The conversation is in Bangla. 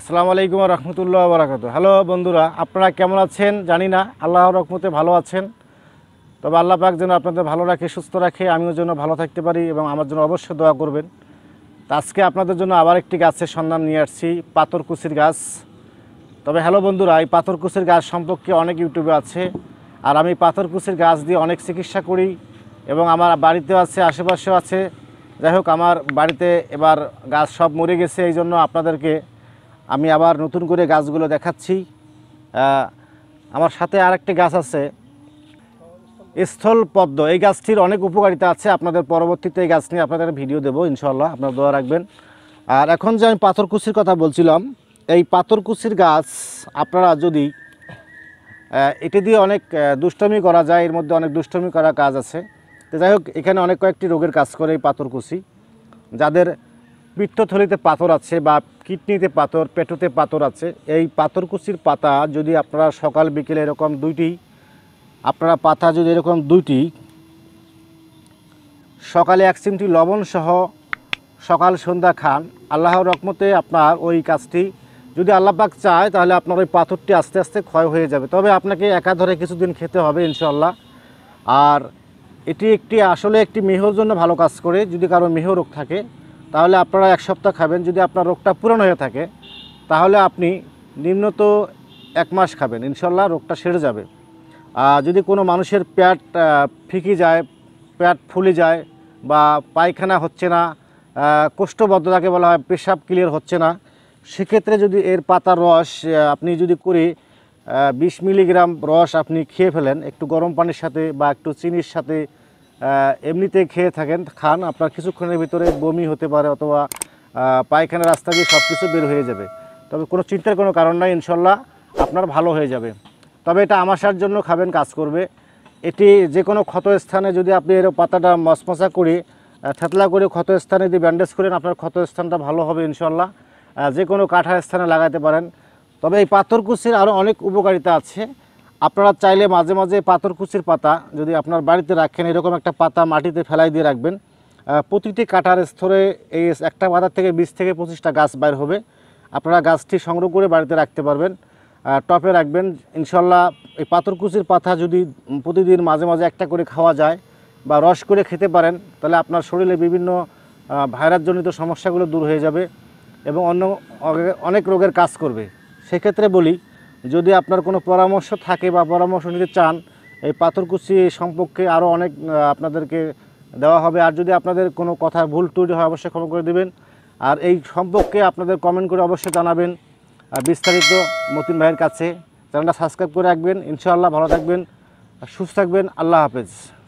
আসসালামু আলাইকুম রহমতুল্লাহ বরাকাত হ্যালো বন্ধুরা আপনারা কেমন আছেন জানি না আল্লাহ রহমতে ভালো আছেন তবে আল্লাহ পাক যেন আপনাদের ভালো রাখে সুস্থ রাখে আমিও যেন ভালো থাকতে পারি এবং আমার জন্য অবশ্যই দোয়া করবেন তা আজকে আপনাদের জন্য আবার একটি গাছের সন্ধান নিয়ে আসছি পাথরকুচির গাছ তবে হ্যালো বন্ধুরা এই পাথরকুচির গাছ সম্পর্কে অনেক ইউটিউবে আছে আর আমি পাথরকুচির গাছ দিয়ে অনেক চিকিৎসা করি এবং আমার বাড়িতেও আছে আশেপাশেও আছে যাই হোক আমার বাড়িতে এবার গাছ সব মরে গেছে এই জন্য আপনাদেরকে আমি আবার নতুন করে গাছগুলো দেখাচ্ছি আমার সাথে আর একটি গাছ আছে স্থল পদ্ম এই গাছটির অনেক উপকারিতা আছে আপনাদের পরবর্তীতে এই গাছ নিয়ে আপনাদের ভিডিও দেবো ইনশাল্লাহ আপনারা দোয়া রাখবেন আর এখন যে আমি পাথরকুচির কথা বলছিলাম এই পাথরকুচির গাছ আপনারা যদি এটি দিয়ে অনেক দুষ্টমি করা যায় এর মধ্যে অনেক দুষ্টমি করা কাজ আছে তো যাই হোক এখানে অনেক কয়েকটি রোগের কাজ করে এই পাথরকুচি যাদের পিত্তথলিতে পাথর আছে বা কিডনিতে পাথর পেটুতে পাথর আছে এই পাথরকুচির পাতা যদি আপনারা সকাল বিকেলে এরকম দুইটি আপনারা পাতা যদি এরকম দুইটি সকালে এক চিমটি লবণ সহ সকাল সন্ধ্যা খান আল্লাহর রকমতে আপনার ওই কাজটি যদি আল্লাহবাক চায় তাহলে আপনার ওই পাথরটি আস্তে আস্তে ক্ষয় হয়ে যাবে তবে আপনাকে একা ধরে কিছুদিন খেতে হবে ইনশাল্লাহ আর এটি একটি আসলে একটি মেহর জন্য ভালো কাজ করে যদি কারো মেহ রোগ থাকে তাহলে আপনারা এক সপ্তাহ খাবেন যদি আপনার রোগটা পূরণ হয়ে থাকে তাহলে আপনি নিম্নত এক মাস খাবেন ইনশাল্লাহ রোগটা সেরে যাবে যদি কোনো মানুষের প্যাট ফিকি যায় প্যাট ফুলে যায় বা পায়খানা হচ্ছে না কোষ্ঠবদ্ধতাকে বলা হয় পেশাব ক্লিয়ার হচ্ছে না সেক্ষেত্রে যদি এর পাতার রস আপনি যদি করে বিশ মিলিগ্রাম রস আপনি খেয়ে ফেলেন একটু গরম পানির সাথে বা একটু চিনির সাথে এমনিতে খেয়ে থাকেন খান আপনার কিছুক্ষণের ভিতরে বমি হতে পারে অথবা পায়খানা রাস্তা দিয়ে সব কিছু বের হয়ে যাবে তবে কোনো চিন্তার কোনো কারণ নাই ইনশাল্লাহ আপনার ভালো হয়ে যাবে তবে এটা আমাশার জন্য খাবেন কাজ করবে এটি যে কোনো ক্ষত স্থানে যদি আপনি এর পাতাটা মশমশা করে থেতলা করে ক্ষত স্থানে যদি ব্যান্ডেজ করেন আপনার ক্ষত স্থানটা ভালো হবে ইনশাল্লাহ যে কোনো কাঠার স্থানে লাগাতে পারেন তবে এই পাথরকুচির আরও অনেক উপকারিতা আছে আপনারা চাইলে মাঝে মাঝে পাথরকুচির পাতা যদি আপনার বাড়িতে রাখেন এরকম একটা পাতা মাটিতে ফেলাই দিয়ে রাখবেন প্রতিটি কাটার স্তরে এই একটা পাতার থেকে বিশ থেকে পঁচিশটা গাছ বাইর হবে আপনারা গাছটি সংগ্রহ করে বাড়িতে রাখতে পারবেন টপে রাখবেন ইনশাল্লাহ এই পাথরকুচির পাতা যদি প্রতিদিন মাঝে মাঝে একটা করে খাওয়া যায় বা রস করে খেতে পারেন তাহলে আপনার শরীরে বিভিন্ন ভাইরাসজনিত সমস্যাগুলো দূর হয়ে যাবে এবং অন্য অনেক রোগের কাজ করবে সেক্ষেত্রে বলি যদি আপনার কোনো পরামর্শ থাকে বা পরামর্শ নিতে চান এই পাথরকুচি সম্পর্কে আরও অনেক আপনাদেরকে দেওয়া হবে আর যদি আপনাদের কোনো কথা ভুল ত্রুটি হয় অবশ্যই ক্ষমা করে দেবেন আর এই সম্পর্কে আপনাদের কমেন্ট করে অবশ্যই জানাবেন আর বিস্তারিত মতিন ভাইয়ের কাছে চ্যানেলটা সাবস্ক্রাইব করে রাখবেন ইনশাআল্লাহ ভালো থাকবেন সুস্থ থাকবেন আল্লাহ হাফেজ